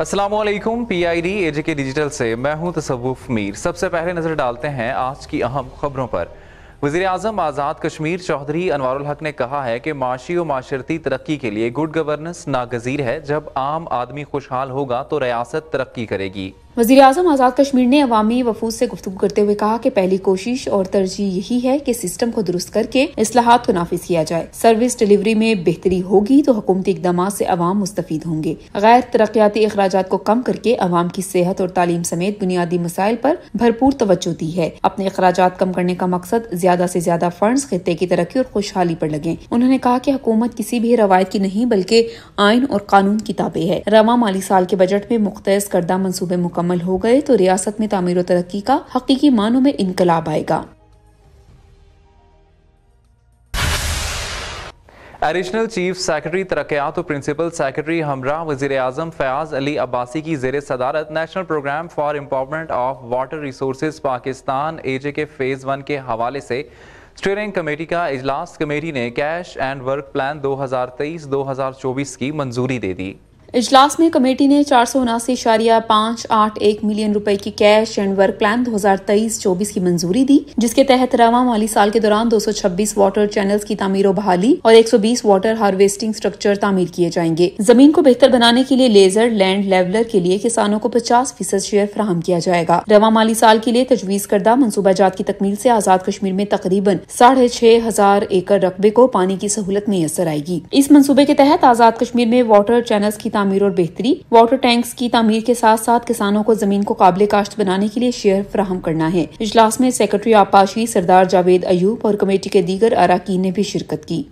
Aslam P I D A के digital से मैं हूं तसवुफ मीर सबसे पहले नज़र डालते हैं आज की अहम खबरों पर वजीर अजम आज़ाद कश्मीर चौधरी अनवारुल हक ने कहा है कि माशी और माशरती तरक्की के लिए गुड गवर्नेंस नागजीर है जब आम आदमी खुशहाल होगा तो रियासत तरक्की करेगी वजीर अजम आज़ाद कश्मीर ने अवामी वफूद से गुफ्तु करते हुए कहा कि पहली कोशिश और तरजीह यही है कि सिस्टम को दुरुस्त करके असलाहत को नाफिज किया जाए सर्विस डिलीवरी में बेहतरी होगी तो हुकूमती इकदाम से अवाम मुस्तफ़ होंगे गैर तरक्याती अखराज को कम करके अवाम की सेहत और तालीम समेत बुनियादी मसाइल पर भरपूर तवज्जो दी है अपने अखराज कम करने का मकसद ज्यादा से ज्यादा फंड खत्े की तरक्की और खुशहाली पर लगे उन्होंने कहा कि हुकूमत किसी भी रवायत की नहीं बल्कि आयन और कानून की ताबे है रवा माली साल के बजट में मुख्त करदा मनसूबे मुकम्मल मुकम्मल हो गए तो रियासत में तमीर तरक्की का हकीकी मानों में इनकलाब आएगा एडिशनल चीफ सेक्रेटरी तरक्यात और प्रिंसिपल सेक्रेटरी हमरा वजीर अजम फयाज अली अब्बासी की जेर सदारत national programme for empowerment of water resource Pakistan AJ के फेज़ वन के हवाले से स्टेयरिंग कमेटी का इजलास कमेटी ने कैश एंड वर्क प्लान 2023-2024 की मंजूरी दे दी इजलास में कमेटी ने चार सौ उनासी इशारिया पाँच आठ एक मिलियन रुपए की कैश एंड वर्क प्लान दो हजार तेईस चौबीस की मंजूरी दी जिसके तहत रवा माली साल के दौरान दो सौ छब्बीस वाटर चैनल की तमीर बहाली और एक सौ बीस वाटर हार्वेस्टिंग स्ट्रक्चर तामीर किए जाएंगे जमीन को बेहतर बनाने के लिए लेजर लैंड लेवलर के लिए किसानों को पचास फीसद शेयर फ्राहम किया जाएगा रवा माली साल के लिए तजवीज करदा मनसूबा जात की तकमील ऐसी आजाद कश्मीर में तकरीबन साढ़े छह हजार एकड़ रकबे को पानी की सहूलत मैसर आएगी इस मनसूबे के तहत आजाद कश्मीर में वाटर चैनल्स की तमीर और बेहतरी वाटर टैंक्स की तमीर के साथ साथ किसानों को जमीन को काबिल काश्त बनाने के लिए शेयर फ्राहम करना है इजलास में सेक्रेटरी आपाशी सरदार जावेद अयूब और कमेटी के दीगर अरकान ने भी शिरकत की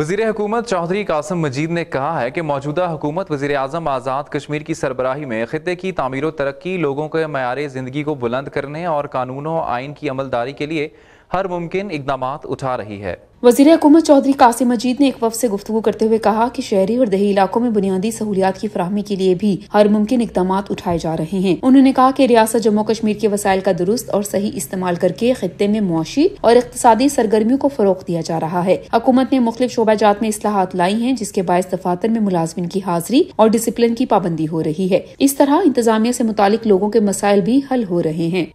वजीर हकूमत चौधरी कासम मजीद ने कहा है कि मौजूदा हुकूमत वजी अजम आज़ाद कश्मीर की सरबराही में खत्े की तमीर व तरक्की लोगों के मैार ज़िंदगी को बुलंद करने और कानूनों आइन की अमलदारी के लिए हर मुमकिन इकदाम उठा रही है वजीर अकूमत चौधरी कासिम मजीद ने एक वफ से गुफ्तु करते हुए कहा कि शहरी और दही इलाकों में बुनियादी सहूलियात की फरहमी के लिए भी हर मुमकिन इकदाम उठाए जा रहे हैं उन्होंने कहा कि रियासत जम्मू कश्मीर के वसाइल का दुरुस्त और सही इस्तेमाल करके खत्े में मुआशी और इकतदी सरगर्मियों को फरोग दिया जा रहा है हकूमत ने शोबा जात में असलाहत लाई है जिसके बायस दफातर में मुलाजमन की हाजिरी और डिसिप्लिन की पाबंदी हो रही है इस तरह इंतजामिया ऐसी मुतल लोगों के मसाइल भी हल हो रहे हैं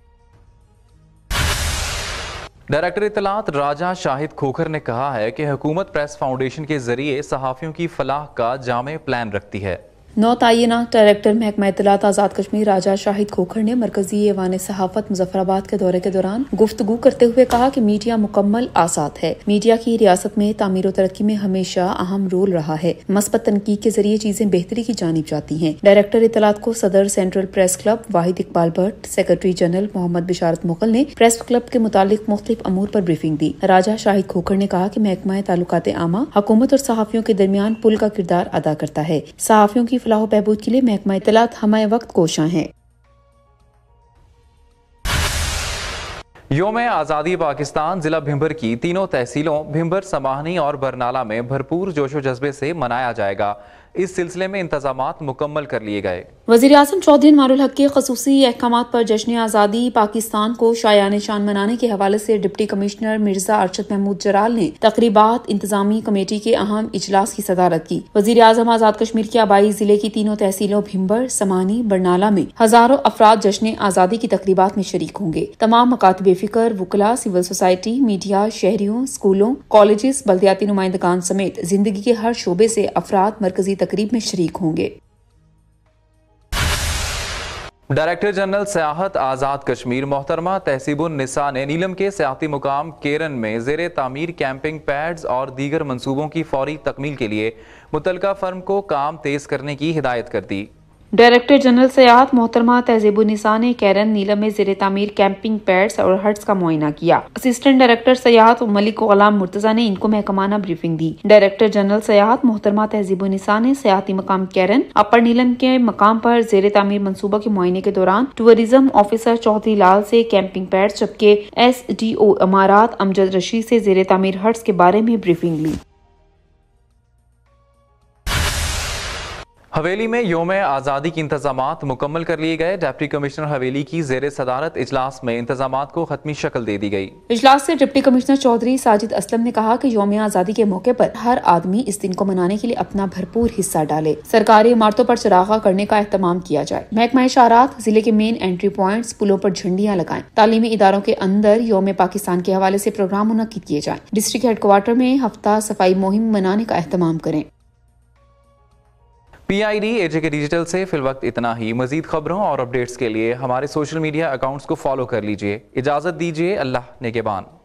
डायरेक्टर इतलात राजा शाहिद खोखर ने कहा है कि हुकूमत प्रेस फाउंडेशन के जरिए सहाफ़ियों की फलाह का जाम प्लान रखती है नौ तयना डायरेक्टर महकमा इतलात आज़ाद कश्मीर राजा शाहिद खोखर ने मरकजी एवान सहाफत मुजफ्फराबाद के दौरे के दौरान गुफ्तगु करते हुए कहा कि मीडिया मुकम्मल आसाद है मीडिया की रियासत में तमीर तरक्की में हमेशा अहम रोल रहा है मस्बत तनकीद के जरिए चीजें बेहतरी की जानब जाती हैं डायरेक्टर इतलात को सदर central press club Wahid Iqbal Bhatt secretary general Mohammad Basharat Mughal ने प्रेस क्लब के मुतालिक मुख्तलिफ अमूर आरोप ब्रीफिंग दी राजा शाहिद खोखर ने कहा की महकमा तालुकात आमा हुकूमत और सहाफियों के दरमियान पुल का किरदार अदा करता है सहाफियों की फलाह बहबूद के लिए महकमा इतलात हमारे वक्त कोशा है योम आज़ादी पाकिस्तान ज़िला भिम्बर की तीनों तहसीलों भिम्बर समाहनी और बरनाला में भरपूर जोशो जज्बे से मनाया जाएगा इस सिलसिले में इंतजाम मुकम्मल कर लिए गए वजी अजम चौधरी मारुल हक के खसूसी अहकाम पर जश्न आज़ादी पाकिस्तान को शायान शान मनाने के हवाले से डिप्टी कमिश्नर मिर्जा अरशद महमूद जराल ने तकरीबात इंतजामी कमेटी के अहम इजलास की सदारत की वजी अजम आज़ाद कश्मीर के आबाई जिले की तीनों तहसीलों भिम्बर समानी बरनाला में हजारों अफराद जश्न आज़ादी की तकरीबा में शरीक होंगे तमाम मकातब फिक्र वकला सिविल सोसाइटी मीडिया शहरियों स्कूलों कॉलेज बल्दियाती नुमाइंदगान समेत जिंदगी के हर शोबे ऐसी अफराद मरकजी तकरीब में शरीक होंगे डायरेक्टर जनरल सियाहत आज़ाद कश्मीर मोहतरमा निसा ने नीलम के सियाती मुकाम केरन में जेर तामीर कैंपिंग पैड्स और दीगर मनसूबों की फौरी तकमील के लिए मुतलका फर्म को काम तेज़ करने की हिदायत कर दी डायरेक्टर जनरल सयाहत मोहतरमा तहजीबुलनिसा ने कैरन नीलम में जेर तमीर कैंपिंग पैड्स और हट्स का मुआयना किया असिस्टेंट डायरेक्टर सयाहत मलिक गलाम मुर्तजा ने इनको महकमाना ब्रीफिंग दी डायरेक्टर जनरल सयाहत मोहतरमा तहजीबुलनिसा ने सयाहती मकाम कैरन अपर नीलम के मकाम पर जेर तमीर मनसूबा के मुआयने के दौरान टूरिज्म ऑफिसर चौधरी लाल से कैंपिंग पैड्स जबकि एस डी ओ अमारात अमजद रशीद से जेर तमीर हट्स के बारे में ब्रीफिंग ली हवेली में योम आज़ादी के इंतजाम मुकम्मल कर लिए गए डिप्टी कमिश्नर हवेली की जेर सदारत इजलास में इंतजाम को खत्मी शक्ल दे दी गई इजलास से डिप्टी कमिश्नर चौधरी साजिद असलम ने कहा कि योम आज़ादी के मौके पर हर आदमी इस दिन को मनाने के लिए अपना भरपूर हिस्सा डाले सरकारी इमारतों पर चरागा करने का अहतमाम किया जाए महकमा इशारात जिले के मेन एंट्री पॉइंट पुलों आरोप झंडियाँ लगाए तालीमी इदारों के अंदर योम पाकिस्तान के हवाले ऐसी प्रोग्राम मुनद किए जाए डिस्ट्रिक्ट हेडक्वार्टर में हफ्ता सफाई मुहिम मनाने का अहतमाम करें पीआईडी एजे के डिजिटल से फिल वक्त इतना ही मजीद खबरों और अपडेट्स के लिए हमारे सोशल मीडिया अकाउंट्स को फॉलो कर लीजिए इजाज़त दीजिए अल्लाह नेगेबान